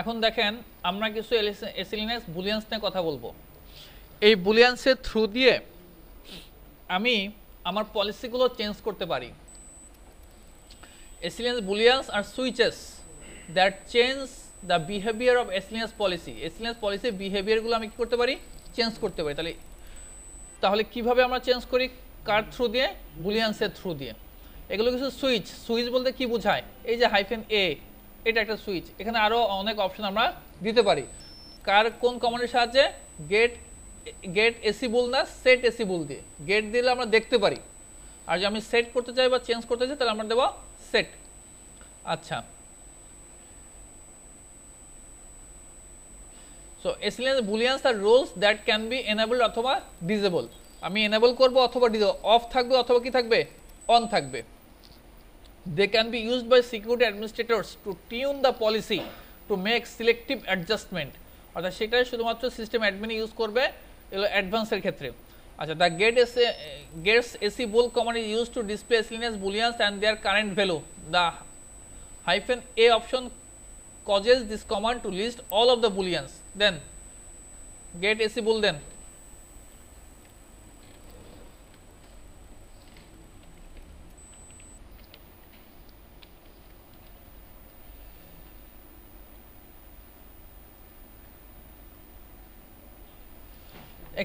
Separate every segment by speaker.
Speaker 1: এখন দেখেন আমরা কিছু এসিলিনাস বুলিয়ান্স নিয়ে কথা বলবো এই বুলিয়ান্সের থ্রু দিয়ে আমি আমার পলিসিগুলো চেঞ্জ করতে পারি SELinux booleans are switches that change the behaviour of SELinux policy SELinux পলিসির বিহেভিয়ারগুলো আমি কী করতে পারি চেঞ্জ করতে পারি তাহলে তাহলে কিভাবে আমরা চেঞ্জ করি কার থ্রু দিয়ে বুলিয়ান্সের থ্রু দিয়ে এগুলো কিছু সুইচ সুইচ বলতে কি বোঝায় এই যে হাইফেন এ এটা একটা সুইচ এখানে আরও অনেক অপশন আমরা দিতে পারি কার কোন কমান্ডের সাহায্যে গেট গেট এসি বুল না সেট এসি বুল দিয়ে গেট দিলে আমরা দেখতে পারি আর যদি আমি সেট করতে চাই বা চেঞ্জ করতে চাই তাহলে আমরা দেবো সেট আচ্ছা so SELinux booleans are rules that can be enable অথবা ডিজেবল আমি এনেবল করব অথবা ডিজেবল অফ থাকবে অথবা কি থাকবে অন থাকবে They can be used by security administrators to tune the policy to make selective adjustment অর্থাৎ সেটাই শুধুমাত্র সিস্টেম অ্যাডমিন ইউজ করবে এগুলো অ্যাডভান্সের ক্ষেত্রে আচ্ছা the get S gets SE bool command is use to display SELinux booleans and their current value the hyphen a option causes this command to list all of the booleans then get ac bool then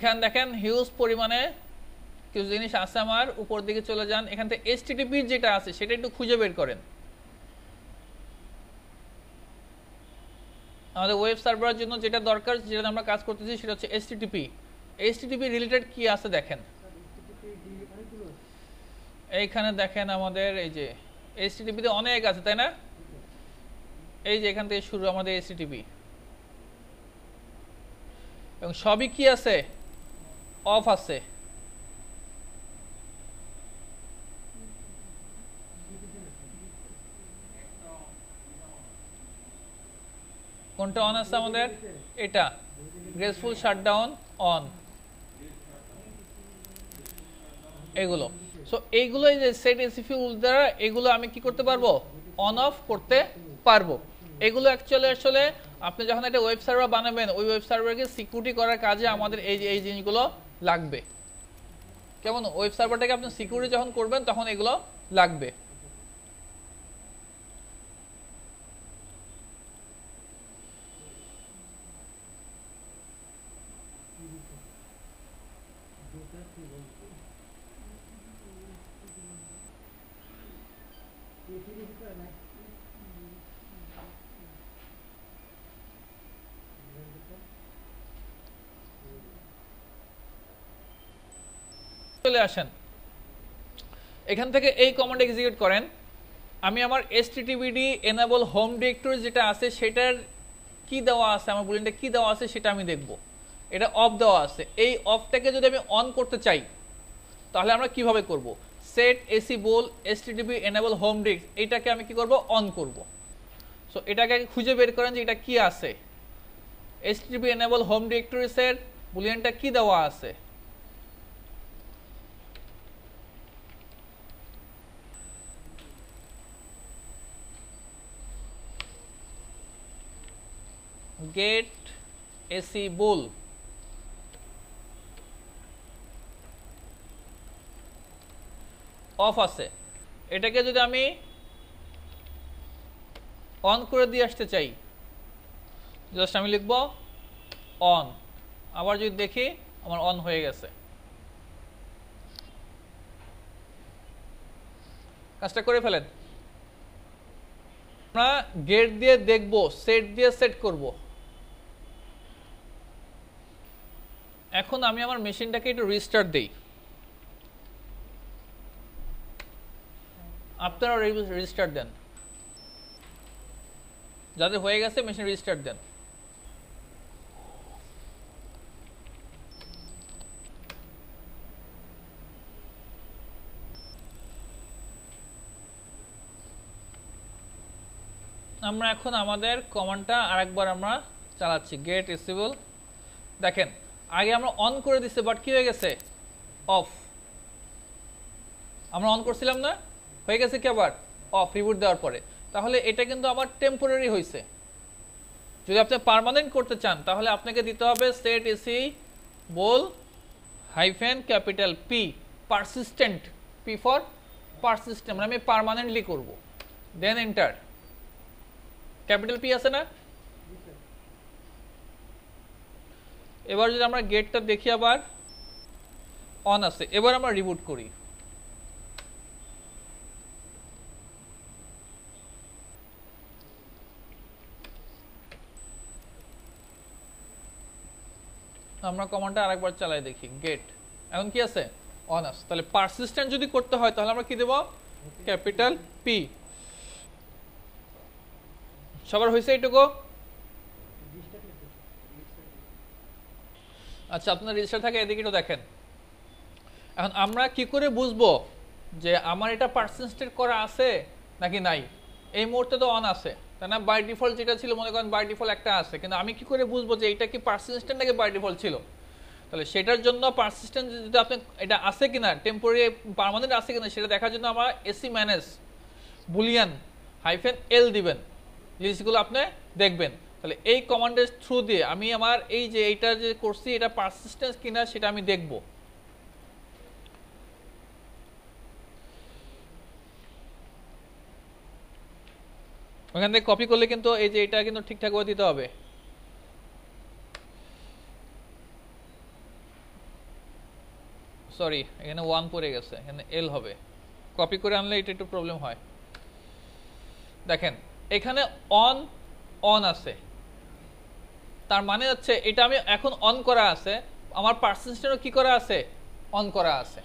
Speaker 1: এখানে দেখেন huge পরিমাণে কিছু জিনিস আছে আমার উপর দিকে চলে যান এখান থেকে এসটিটিপির যেটা আছে সেটা একটু খুঁজে বের করেন আমাদের ওয়েব সার্ভারের জন্য যেটা দরকার যেটা আমরা কাজ করতেছি সেটা হচ্ছে এসটিটিপি এসটিটিপি রিলেটেড কি আছে দেখেন এইখানে দেখেন আমাদের এই যে এসটিটিপিতে অনেক আছে তাই না এই যে এখান থেকে শুরু আমাদের এসটিটিপি এবং সবই কি আছে অফ আছে কোনটা অন আছে আমাদের এটা গ্রেসফুল শাটডাউন অন এগুলো সো এইগুলো এই যে সেট এসিফিউল দ্বারা এগুলো আমি কি করতে পারবো অন অফ করতে পারবো এগুলো অ্যাকচুয়ালি আসলে আপনি যখন একটা ওয়েব সার্ভার বানাবেন ওই ওয়েব সার্ভারকে সিকিউরিটি করার কাজে আমাদের এই এই জিনিসগুলো লাগবে কেমন ওয়েব সার্ভারটাকে আপনি সিকিউরিটি যখন করবেন তখন এগুলো লাগবে আসেন এখান থেকে এই কমান্ড এক্সিকিউট করেন আমি আমার এসটিটিভিডি এনাবল হোম ডিরেক্টরি যেটা আছে সেটার কি দেওয়া আছে আমার বুলেনটা কি দেওয়া আছে সেটা আমি দেখব এটা অফ দেওয়া আছে এই অফটাকে যদি আমি অন করতে চাই তাহলে আমরা কিভাবে করব সেট এসি বোল এসটিটিভি এনাবল হোম ডিস্ক এটাকে আমি কি করব অন করব সো এটাকে খুঁজে বের করেন যে এটা কি আছে এসটিটিভি এনাবল হোম ডিরেক্টরি সেট বুলিয়ানটা কি দেওয়া আছে get AC bull অফ আছে এটাকে যদি আমি অন করে দিয়ে আসতে চাই জাস্ট আমি লিখব অন আবার যদি দেখি আমার অন হয়ে গেছে কাজটা করে ফেলেন আমরা গেট দিয়ে দেখব সেট দিয়ে সেট করবো এখন আমি আমার মেশিনটাকে একটু রিস্টার্ট দিই আপনারা রিস্টার্ট দেন যাদের হয়ে গেছে মেশিন রিস্টার্ট দেন আমরা এখন আমাদের কমান্ডটা আরেকবার আমরা চালাচ্ছি গেট রিসিবল দেখেন আগে আমরা অন করে দিচ্ছে বাট কি হয়ে গেছে অফ আমরা অন করছিলাম না হয়ে গেছে কি আবার অফ রিবুট দেওয়ার পরে তাহলে এটা কিন্তু আমার টেম্পোরারি হয়েছে যদি আপনি পারমানেন্ট করতে চান তাহলে আপনাকে দিতে হবে set SE bool hyphen capital P persistent P for persistent মানে আমি পারমানেন্টলি করব দেন এন্টার ক্যাপিটাল পি আছে না এবার যদি আমরা গেটটা দেখি আবার অন আছে এবার আমরা রিবুট করি আমরা কমনটা আরেকবার চালাই দেখি গেট এখন কি আছে অন আছে তাহলে পারসিস্টেন্ট যদি করতে হয় তাহলে আমরা কি দেব ক্যাপিটাল পি সবার হয়েছে এইটুকু আচ্ছা আপনার রেজিস্টার থাকে এদিকে একটু দেখেন এখন আমরা কি করে বুঝবো যে আমার এটা পার্সেন্টেজ করা আছে নাকি নাই এই মুহূর্তে তো অন আছে তাই না বাই ডিফল্ট যেটা ছিল মনে করেন বাই ডিফল্ট একটা আছে কিন্তু আমি কি করে বুঝবো যে এটা কি পার্সিস্টেন্ট নাকি বাই ডিফল্ট ছিল তাহলে সেটার জন্য পার্সিস্টেন্ট যদি আপনি এটা আছে কিনা টেম্পোরারি পারমানেন্ট আছে কিনা সেটা দেখার জন্য আমরা SE manage boolean hyphen L দিবেন জিনিসগুলো আপনি দেখবেন তাহলে এই কমান্ডের থ্রু দিয়ে আমি আমার এই যে এইটা যে করছি এটা পারসিস্টেন্স কিনা সেটা আমি দেখব ওখান থেকে কপি করলে কিন্তু এই যে এটা কিন্তু ঠিকঠাক করে দিতে হবে সরি এখানে ওয়ান পরে গেছে এখানে এল হবে কপি করে আনলে এটা একটু প্রবলেম হয় দেখেন এখানে অন অন আছে তার মানে হচ্ছে এটা আমি এখন অন করা আছে আমার পার্সেন্টেজটা কি করা আছে অন করা আছে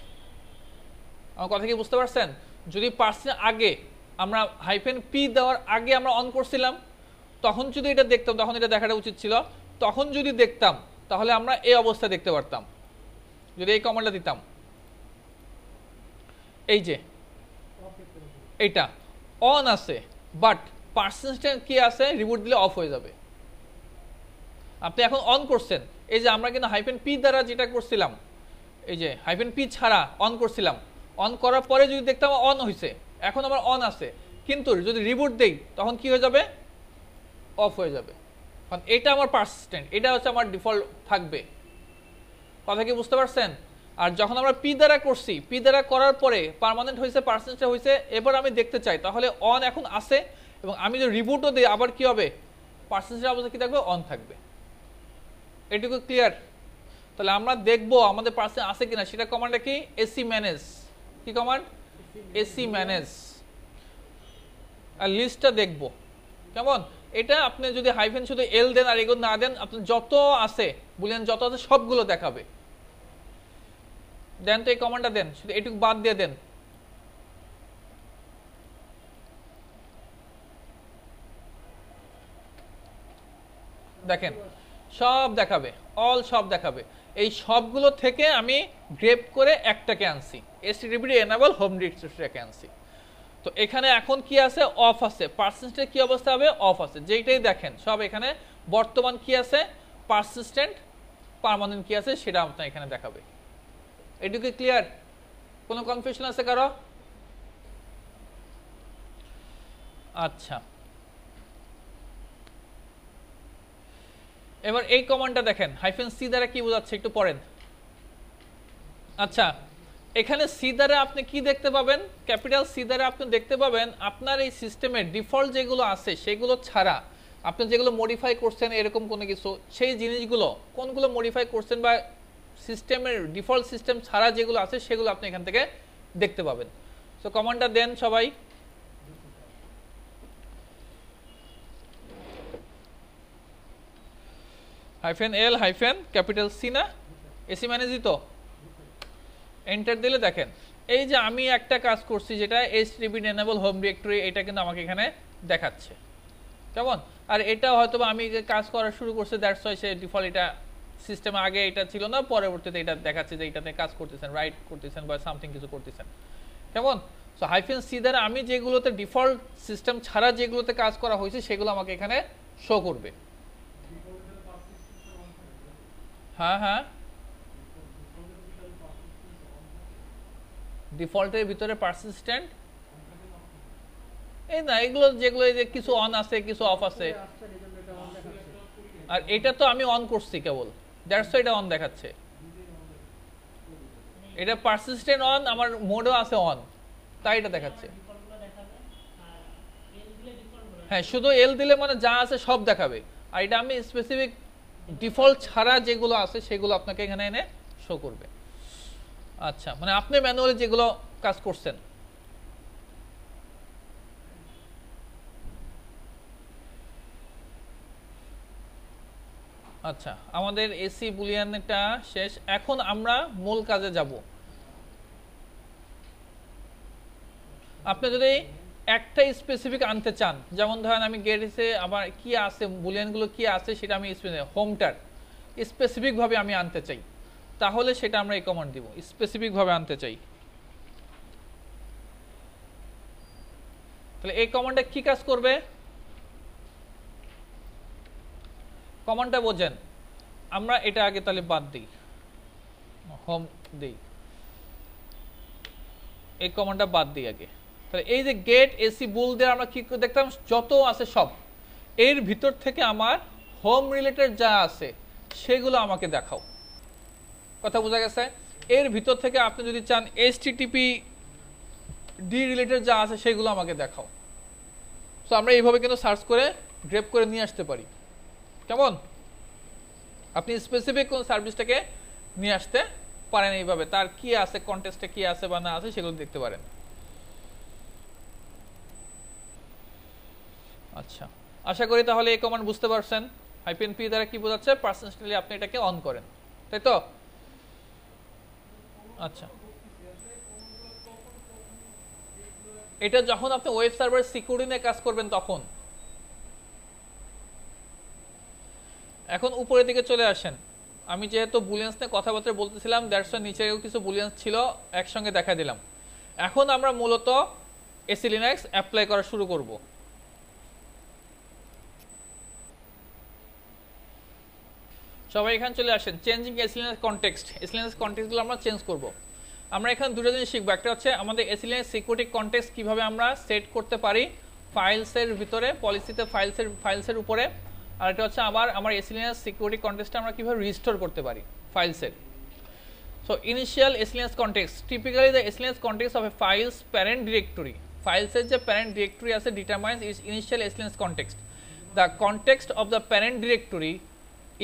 Speaker 1: আমার কথা কি বুঝতে পারছেন যদি পার্সেন্ট আগে আমরা হাইফেন পি দেওয়ার আগে আমরা অন করছিলাম তখন যদি এটা দেখতাম তখন এটা দেখাটা উচিত ছিল তখন যদি দেখতাম তাহলে আমরা এই অবস্থা দেখতে পারতাম যদি এই কমান্ডটা দিতাম এই যে এইটা অন আছে বাট পার্সেন্টেজ কি আছে রিমোট দিলে অফ হয়ে যাবে আপনি এখন অন করছেন এই যে আমরা কিন্তু হাইফেন পি দ্বারা যেটা করছিলাম এই যে হাইফেন পি ছাড়া অন করছিলাম অন করার পরে যদি দেখতাম অন হয়েছে এখন আমার অন আছে কিন্তু যদি রিবুট দেই তখন কি হয়ে যাবে অফ হয়ে যাবে কারণ এটা আমার পার্সিস্টেন্ট এটা হচ্ছে আমার ডিফল্ট থাকবে কথা কি বুঝতে পারছেন আর যখন আমরা পি দ্বারা করছি পি দ্বারা করার পরে পারমানেন্ট হয়েছে পার্সেন্ট হয়েছে এবার আমি দেখতে চাই তাহলে অন এখন আছে এবং আমি যদি রিবুটও দিই আবার কি হবে পার্সেন্টের অবস্থা কি থাকবে অন থাকবে এটুকু ক্লিয়ার তাহলে আমরা দেখব আমাদের পার্সে আছে কিনা সেটা কমান্ডটা কি এসি ম্যানেজ কি কমান্ড এসি ম্যানেজ আর লিস্টটা দেখব কেমন এটা আপনি যদি হাইফেন শুধু এল দেন আর এগুলো না দেন আপনি যত আছে বুলিয়ান যত আছে সবগুলো দেখাবে দেন তো এই কমান্ডটা দেন শুধু এটুকু বাদ দিয়ে দেন দেখেন সব দেখাবে অল সব দেখাবে এই সবগুলো থেকে আমি গ্রেপ করে একটাকে আনছি এসটিডিবিডি এনাবল হোম ডিরেক্টরিটাকে আনছি তো এখানে এখন কি আছে অফ আছে পার্সিস্টেন্ট কি অবস্থা হবে অফ আছে যেইটাই দেখেন সব এখানে বর্তমান কি আছে পার্সিস্টেন্ট পারমানেন্ট কি আছে সেটা আপনার এখানে দেখাবে এটুকু ক্লিয়ার কোনো কনফিউশন আছে কারো আচ্ছা এবার এই কমান্ডটা দেখেন হাইফেন সি দ্বারা কি বোঝাচ্ছে একটু পড়েন আচ্ছা এখানে সি দ্বারা আপনি কি দেখতে পাবেন ক্যাপিটাল সি দ্বারা আপনি দেখতে পাবেন আপনার এই সিস্টেমের ডিফল্ট যেগুলো আছে সেগুলো ছাড়া আপনি যেগুলো মডিফাই করছেন এরকম কোনো কিছু সেই জিনিসগুলো কোনগুলো মডিফাই করছেন বা সিস্টেমের ডিফল্ট সিস্টেম ছাড়া যেগুলো আছে সেগুলো আপনি এখান থেকে দেখতে পাবেন সো কমান্ডটা দেন সবাই hyphen L hyphen capital C না এসি মানে জিত এন্টার দিলে দেখেন এই যে আমি একটা কাজ করছি যেটা এস ডিবিন এনেবল হোম ডিরেক্টরি এটা কিন্তু আমাকে এখানে দেখাচ্ছে কেমন আর এটা হয়তো আমি কাজ করা শুরু করছি দ্যাটস ওয়াই সে ডিফল্ট এটা সিস্টেম আগে এটা ছিল না পরবর্তীতে এটা দেখাচ্ছে যে এটাতে কাজ করতেছেন রাইট করতেছেন বা সামথিং কিছু করতেছেন কেমন সো হাইফেন সি দ্বারা আমি যেগুলোতে ডিফল্ট সিস্টেম ছাড়া যেগুলোতে কাজ করা হয়েছে সেগুলো আমাকে এখানে শো করবে হ্যাঁ হ্যাঁ ডিফল্টের ভিতরে পারসিস্ট্যান্ট এই না এগুলো যেগুলো যে কিছু অন আছে কিছু অফ আছে আর এটা তো আমি অন করছি কেবল দ্যাটস এটা অন দেখাচ্ছে এটা পারসিস্টেন্ট অন আমার মোডও আছে অন তাই এটা দেখাচ্ছে হ্যাঁ শুধু এল দিলে মানে যা আছে সব দেখাবে আর এটা আমি স্পেসিফিক ডিফল্ট ছাড়া যেগুলো আছে সেগুলো আপনাকে এখানে এনে শো করবে আচ্ছা মানে আপনি ম্যানুয়ালি যেগুলো কাজ করছেন আচ্ছা আমাদের এসি বুলিয়ানটা শেষ এখন আমরা মূল কাজে যাব আপনি যদি একটা স্পেসিফিক আনতে চান যেমন ধরেন আমি গেটসে আমার কি আছে বুলিয়ানগুলো কি আছে সেটা আমি হোমটার স্পেসিফিকভাবে আমি আনতে চাই তাহলে সেটা আমরা এই কমান্ড দিব স্পেসিফিকভাবে আনতে চাই তাহলে এই কমান্ডটা কি কাজ করবে কমান্ডটা বোঝেন আমরা এটা আগে তাহলে বাদ দিই হোম দিই এই কমান্ডটা বাদ দিই আগে তাহলে এই যে গেট এসি বুল দিয়ে আমরা কি দেখতাম যত আছে সব এর ভিতর থেকে আমার হোম রিলেটেড যা আছে সেগুলো আমাকে দেখাও কথা বোঝা গেছে এর ভিতর থেকে আপনি যদি চান টিপি ডি রিলেটেড যা আছে সেগুলো আমাকে দেখাও সো আমরা এইভাবে কিন্তু সার্চ করে গ্রেপ করে নিয়ে আসতে পারি কেমন আপনি স্পেসিফিক কোন সার্ভিসটাকে নিয়ে আসতে পারেন এইভাবে তার কি আছে কন্টেস্টে কি আছে বা না আছে সেগুলো দেখতে পারেন আচ্ছা আশা করি তাহলে এই কমান্ড বুঝতে পারছেন হাইপেন পি দ্বারা কি বোঝাচ্ছে পার্সেন্টলি আপনি এটাকে অন করেন তাই তো আচ্ছা এটা যখন আপনি ওয়েব সার্ভার সিকিউরিটি নিয়ে কাজ করবেন তখন এখন উপরের দিকে চলে আসেন আমি যেহেতু বুলিয়ান্স নিয়ে কথাবার্তা বলতেছিলাম দেড়শো নিচেও কিছু বুলিয়ান্স ছিল একসঙ্গে দেখা দিলাম এখন আমরা মূলত এসি লিনাক্স অ্যাপ্লাই করা শুরু করবো সবাই এখানে চলে আসেন চেঞ্জিং এসিলেন্স কন্টেক্সট এসিলেন্স কনটেক্সটগুলো আমরা চেঞ্জ করব আমরা এখানে দুটো জিনিস শিখবো একটা হচ্ছে আমাদের এসিলেন্স সিকিউরিটি কন্টেক্স কীভাবে আমরা সেট করতে পারি ফাইলসের ভিতরে পলিসিতে ফাইলসের ফাইলসের উপরে আর এটা হচ্ছে আবার আমার এসিলেন্স সিকিউরিটি কন্টেক্সটা আমরা কীভাবে রিস্টোর করতে পারি ফাইলসের so initial SELinux context. Typically the SELinux context of a file's parent directory ফাইলসের যে প্যারেন্ট ডিরেক্টরি আছে determines a initial SELinux context the context of the parent directory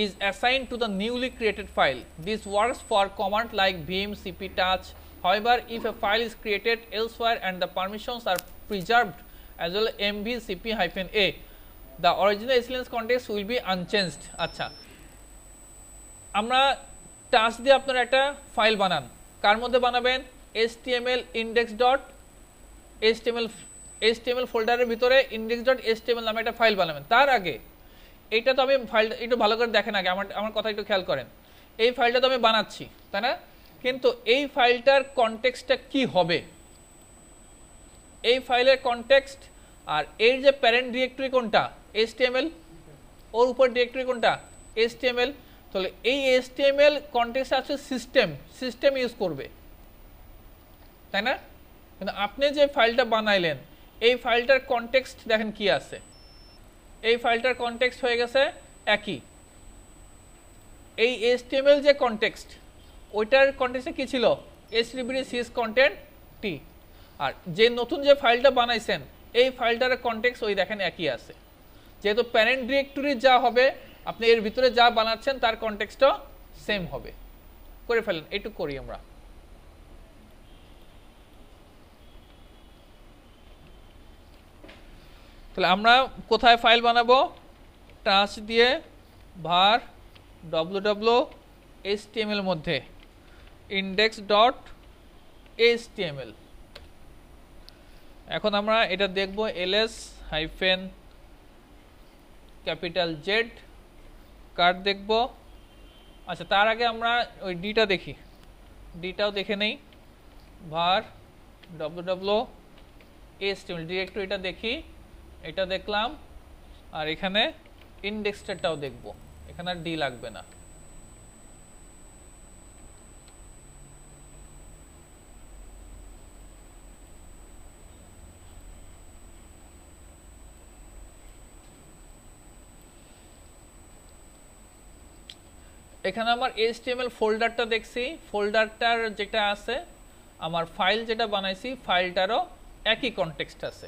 Speaker 1: is assigned to the newly created file. This works for commands like vim, cp touch. However, if a file is created elsewhere and the permissions are preserved as well mv cp hyphen a, the original excellence context will be unchanged. Achha. আমরা touch দিয়ে আপনারা একটা file বানান কার মধ্যে বানাবেন html index dot html html ফোল্ডারের ভিতরে index dot html নামে একটা ফাইল বানাবেন তার আগে এইটা তো আমি ফাইল একটু ভালো করে দেখেন আগে আমার আমার কথা একটু খেয়াল করেন এই ফাইলটা তো আমি বানাচ্ছি তাই না কিন্তু এই ফাইলটার কনটেক্সটটা কি হবে এই ফাইলের কনটেক্সট আর এর যে প্যারেন্ট ডিরেক্টরি কোনটা এসটিএমএল ওর উপর ডিরেক্টরি কোনটা এল তাহলে এই এস টি এল কনটেক্সট আছে সিস্টেম সিস্টেম ইউজ করবে তাই না কিন্তু আপনি যে ফাইলটা বানাইলেন এই ফাইলটার কনটেক্সট দেখেন কি আছে এই ফাইলটার কনটেক্সট হয়ে গেছে একই এই এসটিএমএল যে কনটেক্সট ওইটার কনটেক্সটে কী ছিল S HDBD sys content T আর যে নতুন যে ফাইলটা বানাইছেন এই ফাইলটার কনটেক্সট ওই দেখেন একই আছে যেহেতু প্যারেন্ট ডিরেক্টরি যা হবে আপনি এর ভিতরে যা বানাচ্ছেন তার কনটেক্সটও সেম হবে করে ফেলেন এটুকু করি আমরা তাহলে আমরা কোথায় ফাইল বানাবো টাচ দিয়ে ভার var www.html মধ্যে ইন্ডেক্স ডট index.html এখন আমরা এটা দেখব S hyphen capital Z card দেখব আচ্ছা তার আগে আমরা ওই ডিটা দেখি ডিটাও দেখে নেই ভার এস টি এম এল ডিরেক্টরিটা দেখি এটা দেখলাম আর এখানে ইন্ডেক্সটাও দেখব এখানে আর ডি লাগবে না এখানে আমার এইচটিএমএল ফোল্ডারটা দেখছি ফোল্ডারটার যেটা আছে আমার ফাইল যেটা বানাইছি ফাইলটারও একই কনটেক্সট আছে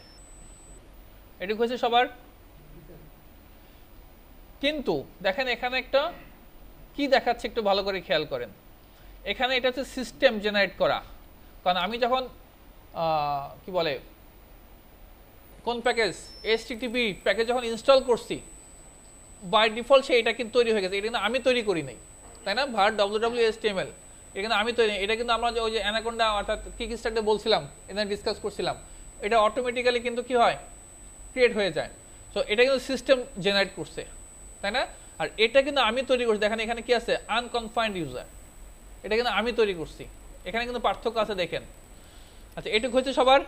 Speaker 1: এটি হয়েছে সবার কিন্তু দেখেন এখানে একটা কি দেখাচ্ছে একটু ভালো করে খেয়াল করেন এখানে এটা হচ্ছে সিস্টেম জেনারেট করা কারণ আমি যখন কি বলে কোন প্যাকেজ টিভি প্যাকেজ যখন ইনস্টল করছি বাই ডিফল্ট সে এটা কিন্তু তৈরি হয়ে গেছে এটা কিন্তু আমি তৈরি করি নাই তাই না var W W S T M L এটা কিন্তু আমি তৈরি এটা কিন্তু আমরা ওই যে অ্যানাকোন্ডা অর্থাৎ কি কি স্টার্টে বলছিলাম এখানে ডিসকাস করছিলাম এটা অটোমেটিক্যালি কিন্তু কি হয় ক্রিয়েট হয়ে যায় সো এটা কিন্তু সিস্টেম জেনারেট করছে তাই না আর এটা কিন্তু আমি তৈরি করছি দেখেন এখানে কি আছে আনকনফাইন্ড ইউজার এটা কিন্তু আমি তৈরি করছি এখানে কিন্তু পার্থক্য আছে দেখেন আচ্ছা এটুকু হচ্ছে সবার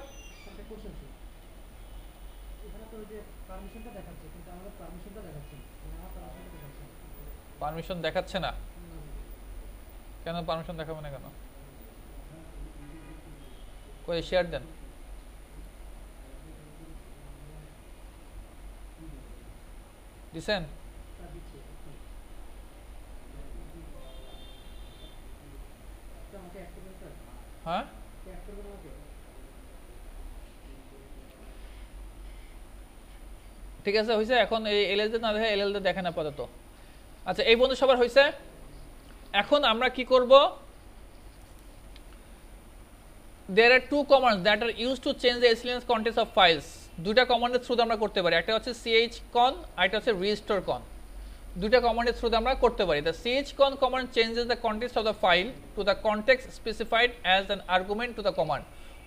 Speaker 1: পারমিশন মানে দেখাচ্ছে না কেন পারমিশন দেখাবে না কেন হ্যাঁ, কই শেয়ার দেন দিছেন হ্যাঁ ঠিক আছে হয়েছে এখন এই এল এল না দেখে এল দেখে না আপাতত আচ্ছা এই বন্ধু সবার হয়েছে এখন আমরা কি করব there are two commands that are use to change the SELinux contexts of files দুটা কমান্ডের থ্রুতে আমরা করতে পারি একটা হচ্ছে সিএইচ কন আর একটা হচ্ছে রেজিস্টার কন দুটা কমান্ডের থ্রুতে আমরা করতে পারি the CH con command changes the context of the file to the context specified as an argument to the command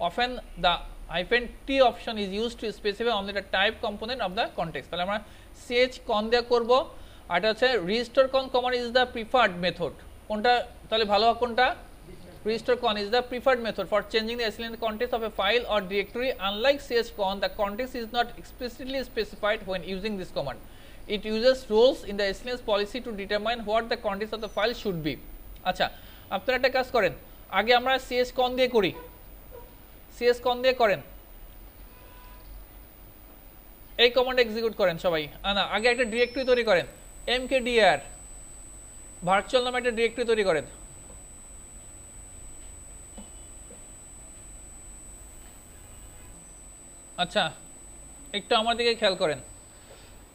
Speaker 1: often the hyphen T option is use to specify on the type component of the context তাহলে আমরা CH কন দেওয়া করবো আর হচ্ছে register con command is the preferred method কোনটা তাহলে ভালো হয় কোনটা RestoreCon is the preferred method for changing the SLN context of a file or directory. Unlike CHCon, the context is not explicitly specified when using this command. It uses roles in the SLN policy to determine what the context of the file should be. আচ্ছা আপনারা একটা কাজ করেন আগে আমরা CHCon দিয়ে করি CHCon দিয়ে করেন এই কমান্ড এক্সিকিউট করেন সবাই না আগে একটা ডিরেক্টরি তৈরি করেন এমকেডিআর ভার্চুয়াল নামে একটা ডিরেক্টরি তৈরি করেন আচ্ছা একটু আমার দিকে খেয়াল করেন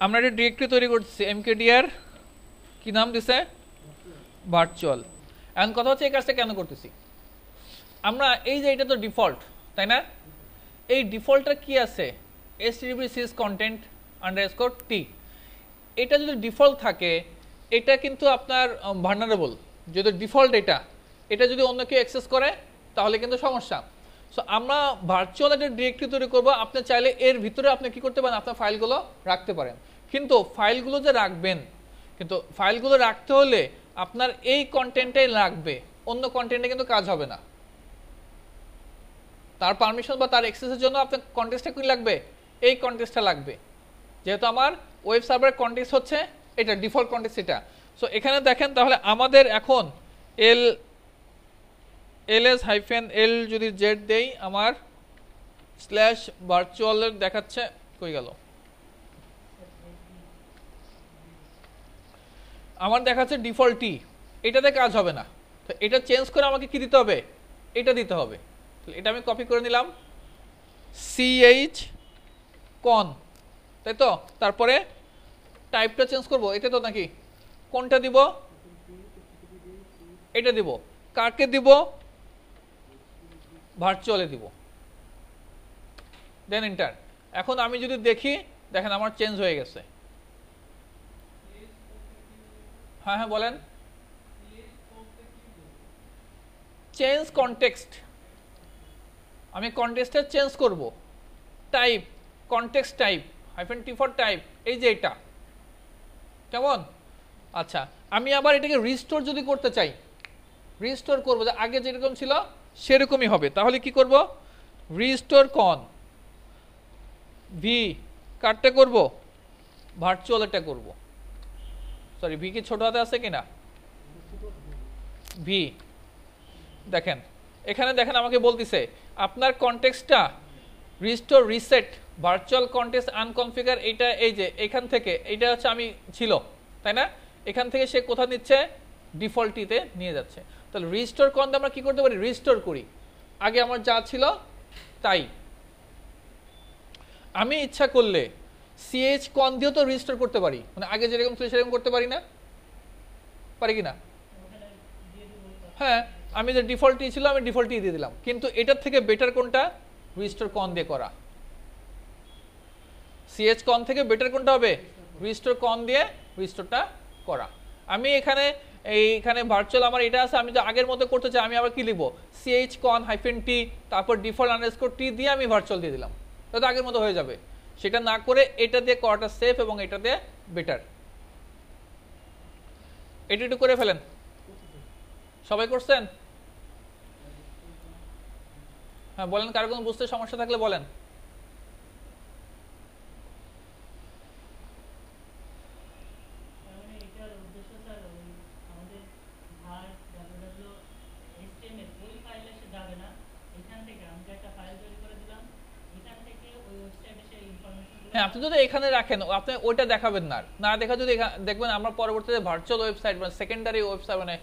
Speaker 1: আমরা একটা ডিরেক্টরি তৈরি করছি এমকেডিআর কি নাম দিছে ভার্চুয়াল এখন কথা হচ্ছে এই কাজটা কেন করতেছি আমরা এই যে এটা তো ডিফল্ট তাই না এই ডিফল্টটা কি আছে S TDP sys content underscore T এটা যদি ডিফল্ট থাকে এটা কিন্তু আপনার ভার্নারেবল যদি ডিফল্ট এটা এটা যদি অন্য কেউ অ্যাক্সেস করে তাহলে কিন্তু সমস্যা সো আমরা ভার্চুয়াল একটা ডিরেক্টরি তৈরি করবো আপনি চাইলে এর ভিতরে আপনি কি করতে পারেন আপনার ফাইলগুলো রাখতে পারেন কিন্তু ফাইলগুলো যে রাখবেন কিন্তু ফাইলগুলো রাখতে হলে আপনার এই কন্টেন্টটাই লাগবে অন্য কন্টেন্টে কিন্তু কাজ হবে না তার পারমিশন বা তার অ্যাক্সেসের জন্য আপনার কন্টেস্টটা কী লাগবে এই কন্টেস্টটা লাগবে যেহেতু আমার ওয়েব সার্ভারের কন্টেস্ট হচ্ছে এটা ডিফল্ট কন্টেস্ট এটা সো এখানে দেখেন তাহলে আমাদের এখন এল এলএস হাইফেন এল যদি জেড দেই আমার স্ল্যাশ ভার্চুয়ালের দেখাচ্ছে কই গেল আমার দেখাচ্ছে ডিফল্ট টি এটাতে কাজ হবে না তো এটা চেঞ্জ করে আমাকে কি দিতে হবে এটা দিতে হবে এটা আমি কপি করে নিলাম সিএইচ কন তাই তো তারপরে টাইপটা চেঞ্জ করব এতে তো নাকি কোনটা দিব এটা দিব কাকে দিব ভার্চুয়ালে দিব দেন ইন্টার এখন আমি যদি দেখি দেখেন আমার চেঞ্জ হয়ে গেছে হ্যাঁ হ্যাঁ বলেন চেঞ্জ কনটেক্সট আমি কনটেক্সটে চেঞ্জ করব type context type hyphen T for type এই যে এটা কেমন আচ্ছা আমি আবার এটাকে রিস্টোর যদি করতে চাই রিস্টোর করবো যে আগে যেরকম ছিল সেরকমই হবে তাহলে কি করব রিস্টোর কন ভি কারটা করব ভার্চুয়াল এটা করব সরি ভি কি ছোট হাতে আছে কিনা ভি দেখেন এখানে দেখেন আমাকে বলতেছে আপনার কনটেক্সটটা restore reset virtual context unconfigure এটা এই যে এখান থেকে এটা হচ্ছে আমি ছিল তাই না এখান থেকে সে কোথা নিচ্ছে ডিফল্টিতে নিয়ে যাচ্ছে তাহলে রিস্টোর কন্দ আমরা কি করতে পারি রিস্টোর করি আগে আমার যা ছিল তাই আমি ইচ্ছা করলে সিএইচ কন দিয়েও তো রিস্টোর করতে পারি মানে আগে যেরকম ছিল সেরকম করতে পারি না পারি কি না হ্যাঁ আমি যে ডিফল্টই ছিল আমি ডিফল্টই দিয়ে দিলাম কিন্তু এটার থেকে বেটার কোনটা রিস্টোর কন দিয়ে করা সিএইচ কন থেকে বেটার কোনটা হবে রিস্টোর কন দিয়ে রিস্টোরটা করা আমি এখানে এইখানে ভার্চুয়াল আমার এটা আছে আমি তো আগের মতো করতে চাই আমি আবার কি লিখবো সিএইচ কন হাইফেন টি তারপর ডিফল্ট আন্ডারস্কোর টি দিয়ে আমি ভার্চুয়াল দিয়ে দিলাম তাহলে আগের মতো হয়ে যাবে সেটা না করে এটা দিয়ে করাটা সেফ এবং এটা দিয়ে বেটার এটা একটু করে ফেলেন সবাই করছেন হ্যাঁ বলেন কারো কোনো বুঝতে সমস্যা থাকলে বলেন হ্যাঁ আপনি যদি এখানে রাখেন আপনি ওইটা দেখাবেন না না দেখা যদি দেখবেন আমরা পরবর্তীতে ভার্চুয়াল ওয়েবসাইট মানে সেকেন্ডারি ওয়েবসাইট মানে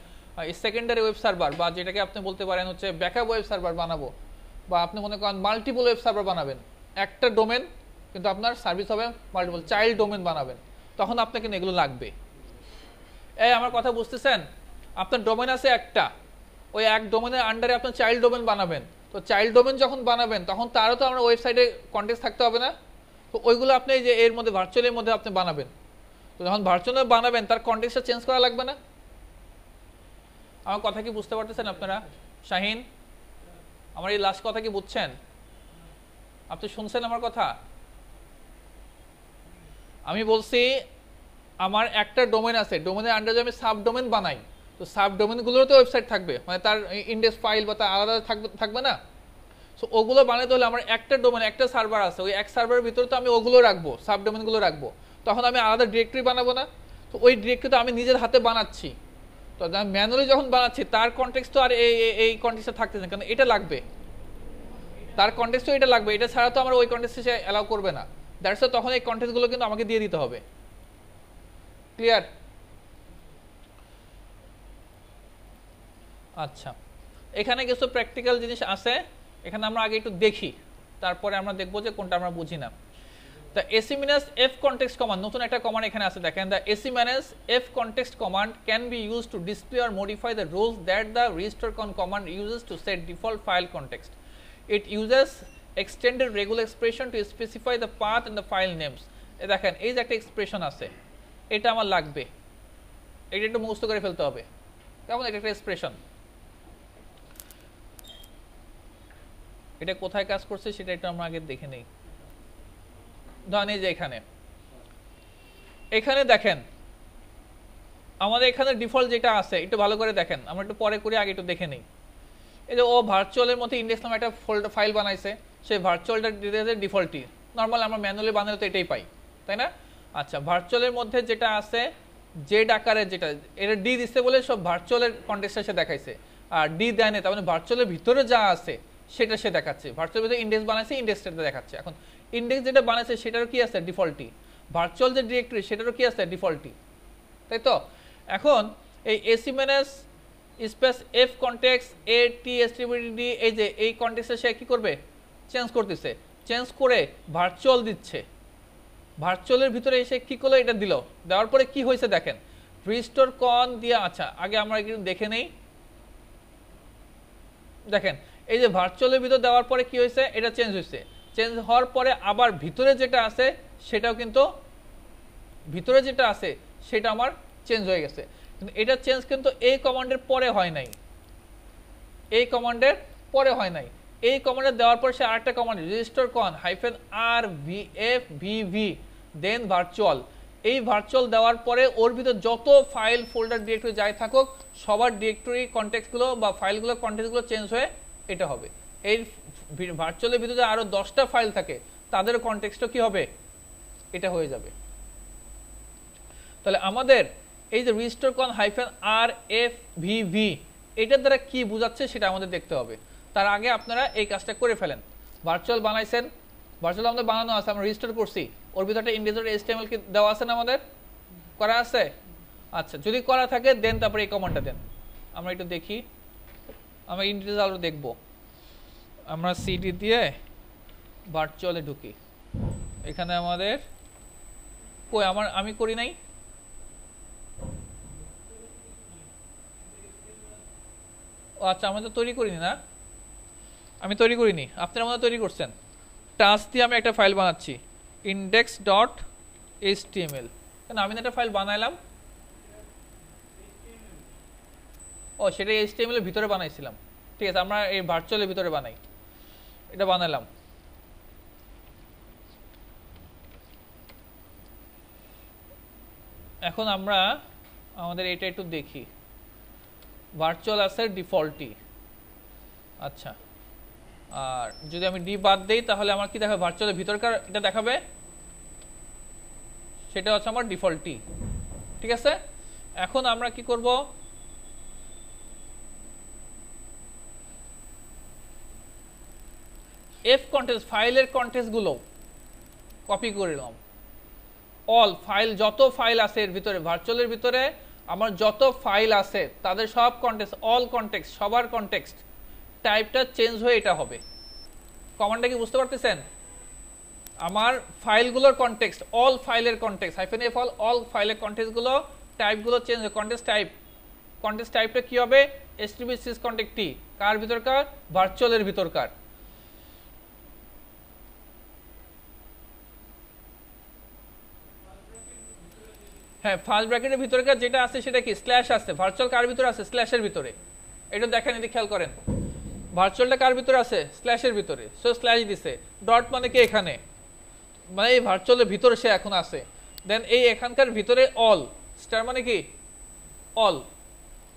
Speaker 1: সেকেন্ডারি ওয়েব সার্ভার বা যেটাকে আপনি বলতে পারেন হচ্ছে ব্যাকআপ ওয়েব সার্ভার বানাবো বা আপনি মনে করেন মাল্টিপল ওয়েব সার্ভার বানাবেন একটা ডোমেন কিন্তু আপনার সার্ভিস হবে মাল্টিপল চাইল্ড ডোমেন বানাবেন তখন আপনাকে এগুলো লাগবে এই আমার কথা বুঝতেছেন আপনার ডোমেন আছে একটা ওই এক ডোমেনের আন্ডারে আপনার চাইল্ড ডোমেন বানাবেন তো চাইল্ড ডোমেন যখন বানাবেন তখন তারও তো আমরা ওয়েবসাইটে কন্টেক্ট থাকতে হবে না তো ওইগুলো আপনি যে এর মধ্যে ভার্চুয়ালের মধ্যে আপনি বানাবেন তো যখন ভার্চুয়াল বানাবেন তার কন্টেক্সটা চেঞ্জ করা লাগবে না আমার কথা কি বুঝতে পারতেছেন আপনারা শাহিন আমার এই লাস্ট কথা কি বুঝছেন আপনি শুনছেন আমার কথা আমি বলছি আমার একটা ডোমেন আছে ডোমেনের আন্ডারে আমি সাব ডোমেন বানাই তো সাব ডোমেনগুলোতে ওয়েবসাইট থাকবে মানে তার ইন্ডেক্স ফাইল বা তার আলাদা থাকবে থাকবে না সো ওগুলো বানাতে হলে আমার একটা ডোমেন একটা সার্ভার আছে ওই এক সার্ভারের ভিতরে তো আমি ওগুলো রাখবো সাব ডোমেনগুলো রাখবো তখন আমি আলাদা ডিরেক্টরি বানাবো না তো ওই ডিরেক্টরি তো আমি নিজের হাতে বানাচ্ছি তো আমি ম্যানুয়ালি যখন বানাচ্ছি তার কন্টেক্স তো আর এই এই থাকতে থাকতেছে কারণ এটা লাগবে তার কন্টেক্স তো এটা লাগবে এটা ছাড়া তো আমার ওই কনটেক্সে সে অ্যালাউ করবে না দ্যাটস তখন এই কন্টেক্সগুলো কিন্তু আমাকে দিয়ে দিতে হবে ক্লিয়ার আচ্ছা এখানে কিছু প্র্যাকটিক্যাল জিনিস আছে এখানে আমরা আগে একটু দেখি তারপরে আমরা দেখবো যে কোনটা আমরা বুঝি না the SE minus F context command নতুন একটা কমান্ড এখানে আছে দেখেন the SE manage F context command can be use to display or modify the rules that the register con command uses to set default file context it uses extended regular expression to specify the path in the file names দেখেন এই যে একটা expression আছে এটা আমার লাগবে এটা একটু মুস্ত করে ফেলতে হবে কেমন এটা একটা এক্সপ্রেশন এটা কোথায় কাজ করছে সেটা একটু আমরা আগে দেখে নেই ধরেন যে এখানে এখানে দেখেন আমাদের এখানে ডিফল্ট যেটা আছে একটু ভালো করে দেখেন আমরা একটু পরে করে আগে একটু দেখে নিই এই যে ও ভার্চুয়ালের মধ্যে ইন্ডেক্স নামে একটা ফোল্ড ফাইল বানাইছে সেই ভার্চুয়ালটা দিতে ডিফল্টটি নর্মাল আমরা ম্যানুয়ালি বানালে তো এটাই পাই তাই না আচ্ছা ভার্চুয়ালের মধ্যে যেটা আছে জেড আকারের যেটা এটা ডি দিচ্ছে বলে সব ভার্চুয়ালের কন্টেক্সটা এসে দেখাইছে আর ডি দেয় তার মানে ভার্চুয়ালের ভিতরে যা আছে সেটা সে দেখাচ্ছে ভার্চুয়াল যে ইন্ডেক্স বানাইছে ইন্ডেক্সটা দেখাচ্ছে এখন ইন্ডেক্স যেটা বানাইছে সেটারও কি আছে ডিফল্টটি ভার্চুয়াল যে ডিরেক্টরি সেটারও কি আছে ডিফল্টটি তাই তো এখন এই SE minus space F context A T S D এই যে এই কন্টেক্সে সে কী করবে চেঞ্জ করতেছে চেঞ্জ করে ভার্চুয়াল দিচ্ছে ভার্চুয়ালের ভিতরে এসে কী করলো এটা দিল দেওয়ার পরে কি হয়েছে দেখেন রিস্টোর কন দিয়ে আচ্ছা আগে আমরা কিন্তু দেখে নেই দেখেন এই যে ভার্চুয়ালের ভিতর দেওয়ার পরে কি হয়েছে এটা চেঞ্জ হয়েছে চেঞ্জ হওয়ার পরে আবার ভিতরে যেটা আছে সেটাও কিন্তু ভিতরে যেটা আছে সেটা আমার চেঞ্জ হয়ে গেছে কিন্তু এটা চেঞ্জ কিন্তু এই কমান্ডের পরে হয় নাই এই কমান্ডের পরে হয় নাই এই কমান্ডে দেওয়ার পর সে আরেকটা command register con hyphen R V F V V দেন ভার্চুয়াল এই ভার্চুয়াল দেওয়ার পরে ওর ভিতর যত ফাইল ফোল্ডার ডিরেক্টরি যাই থাকুক সবার ডিরেক্টরি কন্ট্যাক্টগুলো বা ফাইলগুলো কন্টেক্টগুলো চেঞ্জ হয়ে এটা হবে এই ভার্চুয়ালের ভিতরে আরও দশটা ফাইল থাকে তাদের কনটেক্সটও কি হবে এটা হয়ে যাবে তাহলে আমাদের এই যে রেজিস্টার কন হাইফেন আর এফ ভিভি এটার দ্বারা কি বোঝাচ্ছে সেটা আমাদের দেখতে হবে তার আগে আপনারা এই কাজটা করে ফেলেন ভার্চুয়াল বানাইছেন ভার্চুয়াল আমাদের বানানো আছে আমরা রেজিস্টার করছি ওর ভিতরে ইন্ডিভিজুয়াল এসটিএমএল কি দেওয়া আছে না আমাদের করা আছে আচ্ছা যদি করা থাকে দেন তারপরে এই কমান্ডটা দেন আমরা একটু দেখি আমরা ইন ডিটেলস আরও দেখব আমরা সিডি দিয়ে ভার্চুয়ালে ঢুকি এখানে আমাদের কই আমার আমি করি নাই ও আচ্ছা আমি তো তৈরি করিনি না আমি তৈরি করিনি আপনারা আমাদের তৈরি করছেন টাচ দিয়ে আমি একটা ফাইল বানাচ্ছি index dot H T M L কেন আমি একটা ফাইল বানাইলাম ও সেটা এইচটিএমএল এর ভিতরে বানাইছিলাম ঠিক আছে আমরা এই ভার্চুয়ালের ভিতরে বানাই এটা বানালাম এখন আমরা আমাদের এটা একটু দেখি ভার্চুয়াল আছে ডিফল্টই আচ্ছা আর যদি আমি ডি বাদ দেই তাহলে আমার কি দেখাবে ভার্চুয়ালের ভিতরকার এটা দেখাবে সেটা হচ্ছে আমার ডিফল্টটি ঠিক আছে এখন আমরা কি করব এফ কন্টেন্টস ফাইলের কন্টেন্টসগুলো কপি করে নাম অল ফাইল যত ফাইল আছে এর ভিতরে ভার্চুয়ালের ভিতরে আমার যত ফাইল আছে তাদের সব কন্টেক্স অল কন্টেক্স সবার কন্টেক্স টাইপটা চেঞ্জ হয়ে এটা হবে কমান্ডটা কি বুঝতে পারতেছেন আমার ফাইলগুলোর কন্টেক্স অল ফাইলের context hyphen F all all ফাইলের কন্টেক্সগুলো টাইপগুলো চেঞ্জ হবে কন্টেক্সট টাইপ কন্টেক্সট টাইপটা কী হবে S TV sys context T কার ভিতরকার ভার্চুয়ালের ভিতরকার হ্যাঁ ফার্স্ট ব্র্যাকেটের ভিতরেকার যেটা আছে সেটা কি স্ল্যাশ আছে ভার্চুয়াল কার ভিতরে আছে স্ল্যাশের ভিতরে এটা দেখেন যদি খেয়াল করেন ভার্চুয়ালটা কার ভিতরে আছে স্ল্যাশের ভিতরে সো স্ল্যাশ দিছে ডট মানে কি এখানে মানে এই ভার্চুয়ালের ভিতরে সে এখন আছে দেন এই এখানকার ভিতরে অল স্টার মানে কি অল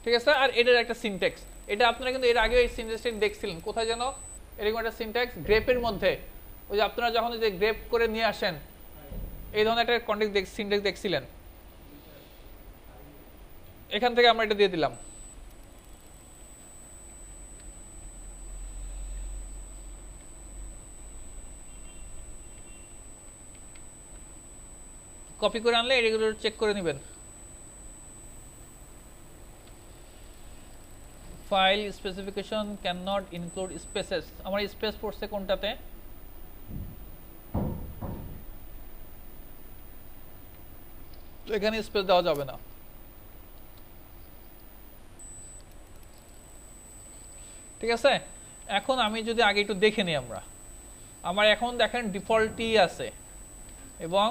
Speaker 1: ঠিক আছে আর এটার একটা সিনটেক্স এটা আপনারা কিন্তু এর আগে এই সিনটেক্সটি দেখছিলেন কোথায় যেন এরকম একটা সিনটেক্স গ্রেপের মধ্যে ওই যে আপনারা যখন যে গ্রেপ করে নিয়ে আসেন এই ধরনের একটা কন্টেক্স সিনটেক্স দেখছিলেন এখান থেকে আমরা এটা দিয়ে দিলাম কপি করে আনলে রেগুলার চেক করে নেবেন file specification can not include spaces আমার স্পেস পড়ছে কোনটাতে এখানে স্পেস দেওয়া যাবে না ঠিক আছে এখন আমি যদি আগে একটু দেখে নিই আমরা আমার এখন দেখেন ডিফল্টই আছে এবং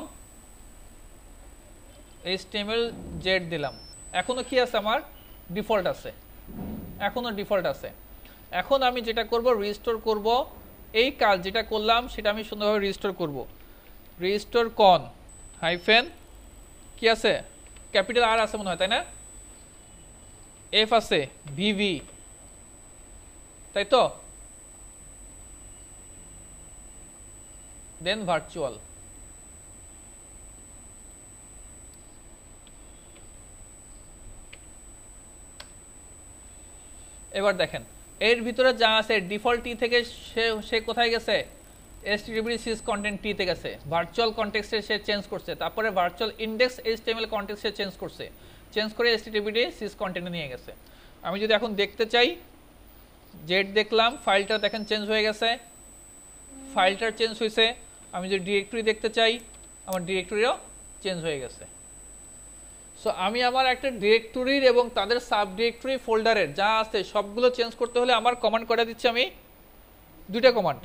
Speaker 1: এইচটিএমএল জেড দিলাম এখনও কি আছে আমার ডিফল্ট আছে এখনও ডিফল্ট আছে এখন আমি যেটা করব রেজিস্টোর করব এই কাজ যেটা করলাম সেটা আমি সুন্দরভাবে রেজিস্টোর করব রেজিস্টোর কন হাইফেন কি আছে ক্যাপিটাল আর আছে মনে হয় তাই না এফ আছে ভিভি তাই তো দেন ভার্চুয়াল এবার দেখেন এর ভিতরে যা আছে ডিফল্ট টি থেকে সে সে কোথায় গেছে এইচটিটিপিডি সিস কন্টেন্ট টিতে গেছে ভার্চুয়াল কন্টেক্সে সে চেঞ্জ করছে তারপরে ভার্চুয়াল ইন্ডেক্স এইচটিএমএল কন্টেক্সে চেঞ্জ করছে চেঞ্জ করে এইচটিটিপিডি সিস কন্টেন্টে নিয়ে গেছে আমি যদি এখন দেখতে চাই জেড দেখলাম ফাইলটা দেখেন চেঞ্জ হয়ে গেছে ফাইলটার চেঞ্জ হয়েছে আমি যদি ডিরেক্টরি দেখতে চাই আমার ডিরেক্টরিও চেঞ্জ হয়ে গেছে সো আমি আমার একটা ডিরেক্টরির এবং তাদের সাব ডিরেক্টরি ফোল্ডারের যা আছে সবগুলো চেঞ্জ করতে হলে আমার কমান্ড করে দিচ্ছি আমি দুইটা কমান্ড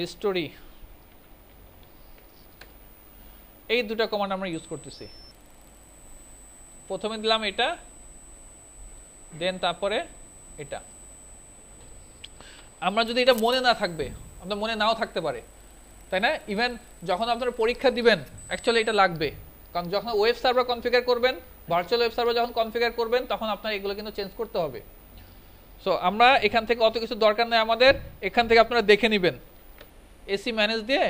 Speaker 1: হিস্টোরি এই দুটা কমান্ড আমরা ইউজ করতেছি প্রথমে দিলাম এটা দেন তারপরে এটা আমরা যদি এটা মনে না থাকবে আপনার মনে নাও থাকতে পারে তাই না ইভেন যখন আপনারা পরীক্ষা দিবেন অ্যাকচুয়ালি এটা লাগবে কারণ যখন ওয়েব সার্ভার কনফিগার করবেন ভার্চুয়াল ওয়েব সার্ভার যখন কনফিগার করবেন তখন আপনার এগুলো কিন্তু চেঞ্জ করতে হবে সো আমরা এখান থেকে অত কিছু দরকার নেই আমাদের এখান থেকে আপনারা দেখে নেবেন এসি ম্যানেজ দিয়ে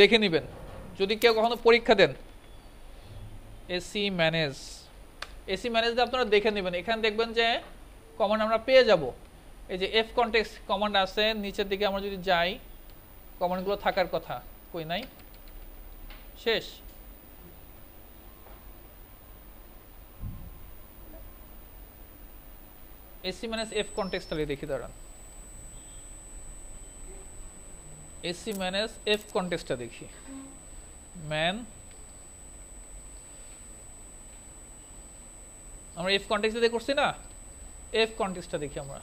Speaker 1: দেখে নেবেন যদি কেউ কখনো পরীক্ষা দেন এসি ম্যানেজ এসি ম্যানেজ আপনারা দেখে নেবেন এখানে দেখবেন যে কমান্ড আমরা পেয়ে যাব এই যে এফ কন্টেক্স কমান্ড আছে নিচের দিকে আমরা যদি যাই কমান্ডগুলো থাকার কথা কই নাই শেষ এসি ম্যানেজ এফ কন্টেক্স তাহলে দেখি দাঁড়ান এসি ম্যানেজ এফ কন্টেক্সটা দেখি ম্যান আমরা এফ দেখে করছি না এফ কন্টেক্সটা দেখি আমরা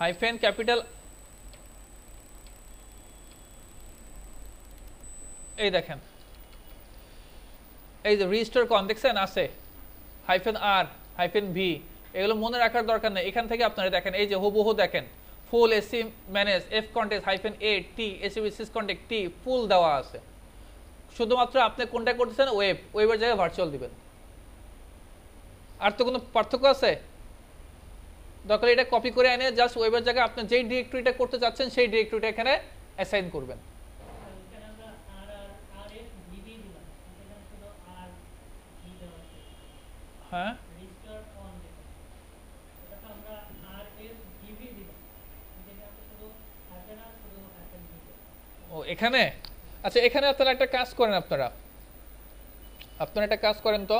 Speaker 1: হাইফেন ক্যাপিটাল এই দেখেন এই যে রেজিস্টার কন্টেক্সেন আছে হাইফেন আর হাইফেন ভি এগুলো মনে রাখার দরকার নেই এখান থেকে আপনারা দেখেন এই যে হুবহু দেখেন full AC manage F context hyphen A T AC বিসিস কন্টেক্ট টি ফুল দেওয়া আছে শুধুমাত্র আপনি কোনটা করতেছেন ওয়েব ওয়েবের জায়গায় ভার্চুয়াল দিবেন আর তো কোনো পার্থক্য আছে দরকার এটা কপি করে এনে জাস্ট ওয়েবের জায়গায় আপনি যেই ডিরেক্টরিটা করতে চাচ্ছেন সেই ডিরেক্টরিটা এখানে অ্যাসাইন করবেন হ্যাঁ? ও এখানে আচ্ছা এখানে আপনারা একটা কাজ করেন আপনারা আপনারা একটা কাজ করেন তো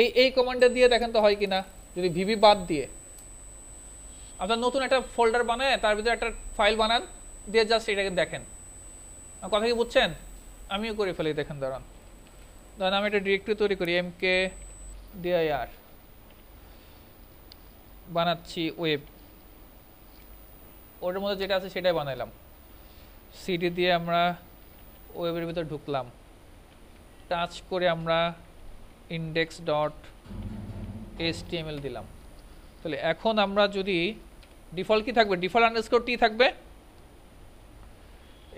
Speaker 1: এই এই কমান্ডে দিয়ে দেখেন তো হয় কি না যদি ভিভি বাদ দিয়ে আপনার নতুন একটা ফোল্ডার বানায় তার ভিতরে একটা ফাইল বানান দিয়ে জাস্ট এটাকে দেখেন কথা কি বুঝছেন আমিও করে ফেলি দেখেন দাঁড়ান ধরেন আমি একটা ডিরেক্টরি তৈরি করি এম কে ডিআইআর বানাচ্ছি ওয়েব ওটার মধ্যে যেটা আছে সেটাই বানাইলাম সিডি দিয়ে আমরা ওয়েবের ভিতরে ঢুকলাম টাচ করে আমরা ইন্ডেক্স ডট এসটিএমএল দিলাম তাহলে এখন আমরা যদি ডিফল্ট কী থাকবে ডিফল্ট আন্ডারস্কোর টি থাকবে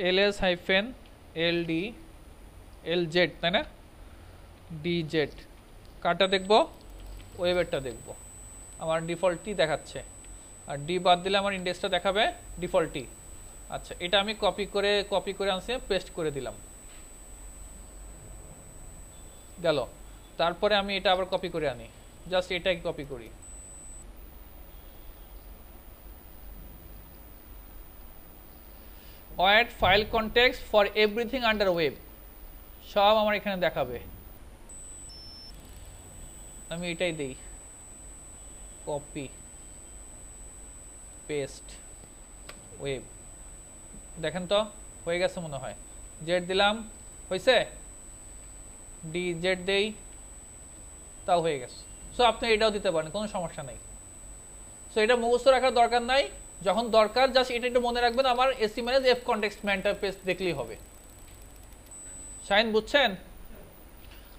Speaker 1: L S hyphen L D L Z তাই না ডি জেড কারটা দেখব ওয়েবেরটা দেখব আমার ডিফল্ট টি দেখাচ্ছে আর ডি বাদ দিলে আমার ইন্ডেক্সটা দেখাবে ডিফল্ট টি আচ্ছা এটা আমি কপি করে কপি করে আনছি পেস্ট করে দিলাম গেল তারপরে আমি এটা আবার কপি করে আনি জাস্ট এটাই কপি করি add file context for everything under web সব আমার এখানে দেখাবে আমি এটাই দিই কপি পেস্ট ওয়েব দেখেন তো হয়ে গেছে মনে হয় জেড দিলাম হয়েছে ডি জেড দেই তাও হয়ে গেছে সো আপনি এটাও দিতে পারেন কোনো সমস্যা নেই সো এটা মুখস্থ রাখার দরকার নাই যখন দরকার জাস্ট এটা একটু মনে রাখবেন আমার এসি ম্যানেজ এফ কন্টেক্স ম্যান্টার পেজ দেখলেই হবে শাইন বুঝছেন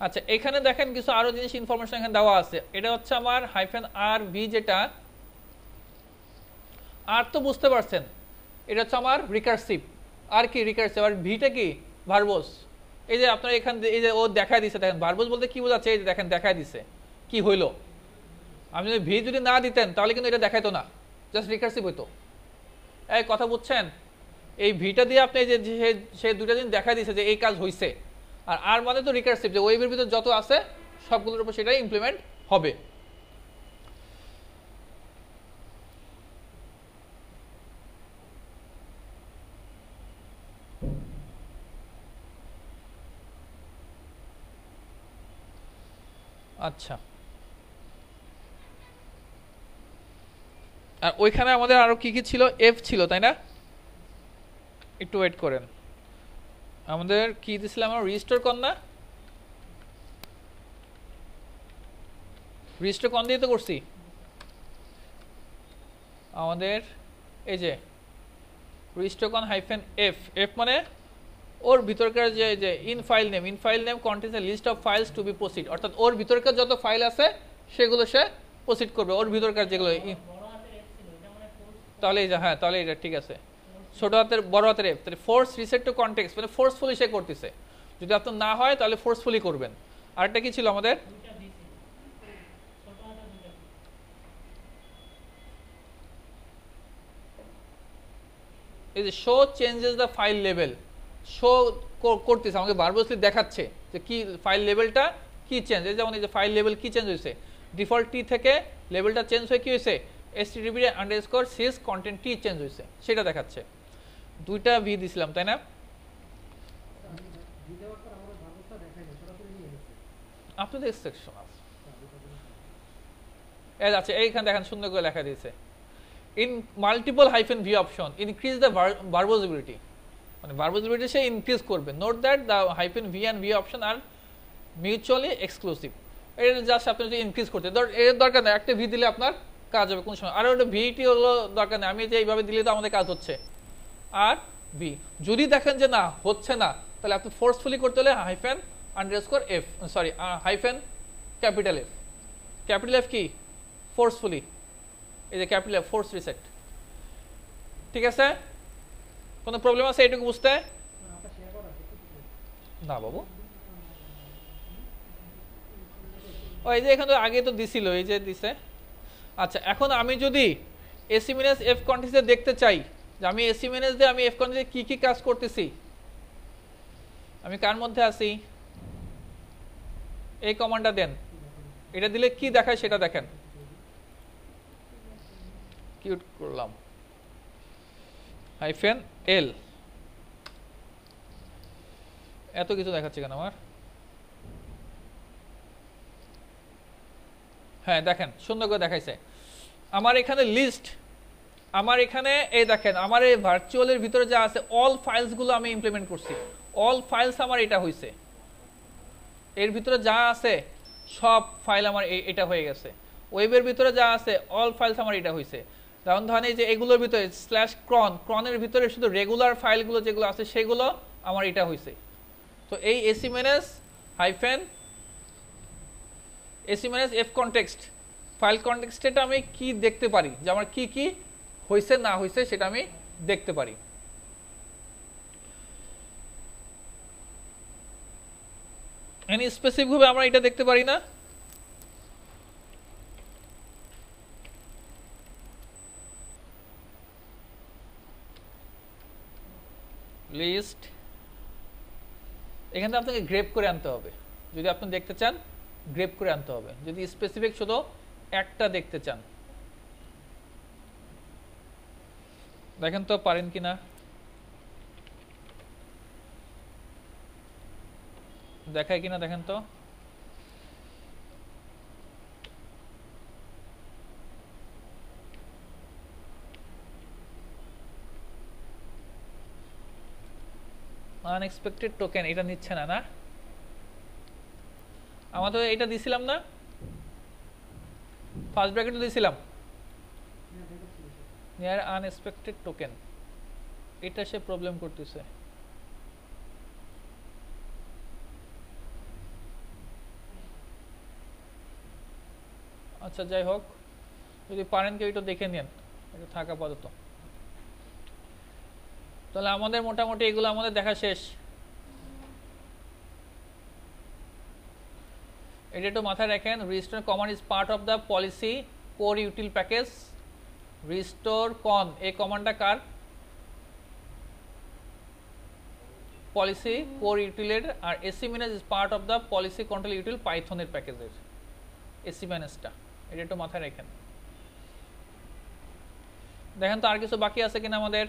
Speaker 1: আচ্ছা এখানে দেখেন কিছু আরও জিনিস ইনফরমেশন এখানে দেওয়া আছে এটা হচ্ছে আমার হাইফেন আর ভি যেটা আর তো বুঝতে পারছেন এটা হচ্ছে আমার রিকার্সিভ আর কি রিকার্সিভ আর ভিটা কি ভারবোস এই যে আপনার এখান এই যে ও দেখা দিছে দেখেন বারবোস বলতে কি বোঝাচ্ছে এই যে দেখেন দেখা দিছে কি হইলো আপনি যদি ভি যদি না দিতেন তাহলে কিন্তু এটা দেখাইতো না জাস্ট রিকার্সিভ হইতো এই কথা বুঝছেন এই ভিটা দিয়ে আপনি যে সে দুটা দিন দেখা দিছে যে এই কাজ হইছে আর আর মানে তো রিকার্সিভ যে ওয়েবের ভিতর যত আছে সবগুলোর উপর সেটাই ইমপ্লিমেন্ট হবে আচ্ছা আর ওইখানে আমাদের আরো কি কি ছিল এফ ছিল তাই না একটু ওয়েট করেন আমাদের কি দিছিলাম আমরা রেজিস্টার কর না রেজিস্টার কন দিয়ে তো করছি আমাদের এই যে রেজিস্টার কোন হাইফেন এফ এফ মানে ওর ভিতরকার যে যে in file name in file name contains list of files to be proceed অর্থাৎ ওর ভিতরকার যত ফাইল আছে সেগুলো সে প্রসিড করবে ওর ভিতরকার যেগুলো মানে তাহলে হ্যাঁ তাহলে এটা ঠিক আছে ছোট হাতের বড় হাতের এফ তাহলে ফোর্স রিসেট টু কন্টেক্স মানে ফোর্সফুলি সে করতেছে যদি আপনার না হয় তাহলে ফোর্সফুলি করবেন আরেকটা কি ছিল আমাদের এই যে show changes the file level show করতেছে আমাকে ভার্বসলি দেখাচ্ছে যে কি ফাইল লেভেলটা কি চেঞ্জ এই যেমন এই যে ফাইল লেভেল কি চেঞ্জ হয়েছে ডিফল্ট টি থেকে লেভেলটা চেঞ্জ হয়ে কী হয়েছে S T DB underscore sys content T change হয়েছে সেটা দেখাচ্ছে দুইটা ভি দিছিলাম তাই না আপনাদের সেকশন আচ্ছা এইখানে দেখেন সুন্দর করে লেখা দিয়েছে in multiple hyphen V option increase the verbosity মানে ভার্বোসিলিটি সে ইনক্রিজ করবে note that the hyphen V and V option are mutually exclusive এর জাস্ট আপনি যদি ইনক্রিজ করতে ধর এর দরকার নেই একটা ভি দিলে আপনার কাজ হবে কোন সময় আর ওটা ভিটি হলো দরকার নেই আমি যে এইভাবে দিলে তো আমাদের কাজ হচ্ছে আর ভি যদি দেখেন যে না হচ্ছে না তাহলে আপনি ফোর্সফুলি করতে হলে hyphen underscore F sorry hyphen capital F capital F কি ফোর্সফুলি এই যে ক্যাপিটাল এফ ফোর্স রিসেট ঠিক আছে কোনো প্রবলেম আছে এটুকু বুঝতে না বাবু ও এই যে এখানে আগে তো দিছিল এই যে দিছে আচ্ছা এখন আমি যদি এসি মিনাস এফ কন্টিসে দেখতে চাই যে আমি এসি মিনাস দিয়ে আমি এফ কন্টিসে কী কী কাজ করতেছি আমি কার মধ্যে আছি এই কমান্ডটা দেন এটা দিলে কি দেখায় সেটা দেখেন কিউট করলাম হাইফেন এল এত কিছু দেখাচ্ছে কেন আমার হ্যাঁ দেখেন সুন্দর করে দেখাইছে আমার এখানে লিস্ট আমার এখানে এই দেখেন আমার এই ভার্চুয়ালের ভিতরে যা আছে অল ফাইলসগুলো আমি ইমপ্লিমেন্ট করছি অল ফাইলস আমার এটা হয়েছে এর ভিতরে যা আছে সব ফাইল আমার এটা হয়ে গেছে ওয়েবের ভিতরে যা আছে অল ফাইলস আমার এটা হয়েছে যেমন ধরেন এই যে এগুলোর ভিতরে স্ল্যাশ ক্রন ক্রনের ভিতরে শুধু রেগুলার ফাইলগুলো যেগুলো আছে সেগুলো আমার এটা হয়েছে তো এই AC manage hyphen AC manage F context file কনটেক্সটেটা আমি কি দেখতে পারি যে আমার কি কি হয়েছে না হয়েছে সেটা আমি দেখতে পারি এনি স্পেসিফিকভাবে আমরা এটা দেখতে পারি না লিস্ট এখানে আপনাকে গ্রেপ করে আনতে হবে যদি আপনি দেখতে চান গ্রেপ করে আনতে হবে যদি স্পেসিফিক শুধু একটা দেখতে চান দেখেন তো পারেন কি না দেখায় কিনা দেখেন তো আনএক্সপেক্টেড টোকেন এটা নিচ্ছে না না আমাদের এটা দিছিলাম না ফার্স্ট ব্র্যাকেটও দিছিলাম নিয়ার আনএক্সপেক্টেড টোকেন এটা সে প্রবলেম করতেছে আচ্ছা যাই হোক যদি পারেন কেউ এটা দেখে নেন এটা থাকা আপাতত তাহলে আমাদের মোটামুটি এগুলো আমাদের দেখা শেষ এটা একটু মাথায় রাখেন restore common is part of the policy core util package restore con এই কমান্ডটা কার পলিসি কোর ইউটিলের আর AC manage is part of the policy control util পাইথনের প্যাকেজের এসি ম্যানেজটা এটা একটু মাথায় রাখেন দেখেন তো আর কিছু বাকি আছে কিনা আমাদের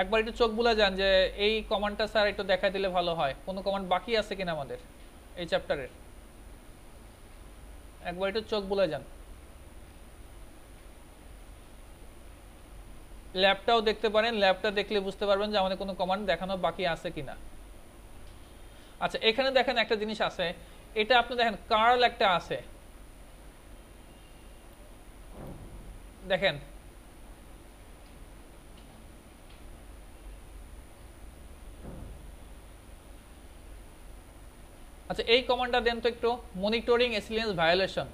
Speaker 1: একবার একটু চোখ বুলা যান যে এই কমান্ডটা স্যার একটু দেখা দিলে ভালো হয় কোনো কমান্ড বাকি আছে কিনা আমাদের এই চ্যাপ্টারের একবার একটু চোখ বুলা যান ল্যাবটাও দেখতে পারেন ল্যাবটা দেখলে বুঝতে পারবেন যে আমাদের কোনো কমান্ড দেখানো বাকি আছে কিনা আচ্ছা এখানে দেখেন একটা জিনিস আছে এটা আপনি দেখেন কার্ল একটা আছে দেখেন আচ্ছা এই কমান্ডটা দেন তো একটু মনিটরিং এক্সিলেন্স ভায়োলেশন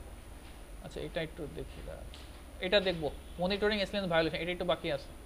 Speaker 1: আচ্ছা এটা একটু দেখি এটা দেখবো মনিটরিং এক্সিলেন্স ভায়োলেশন এটা একটু বাকি আছে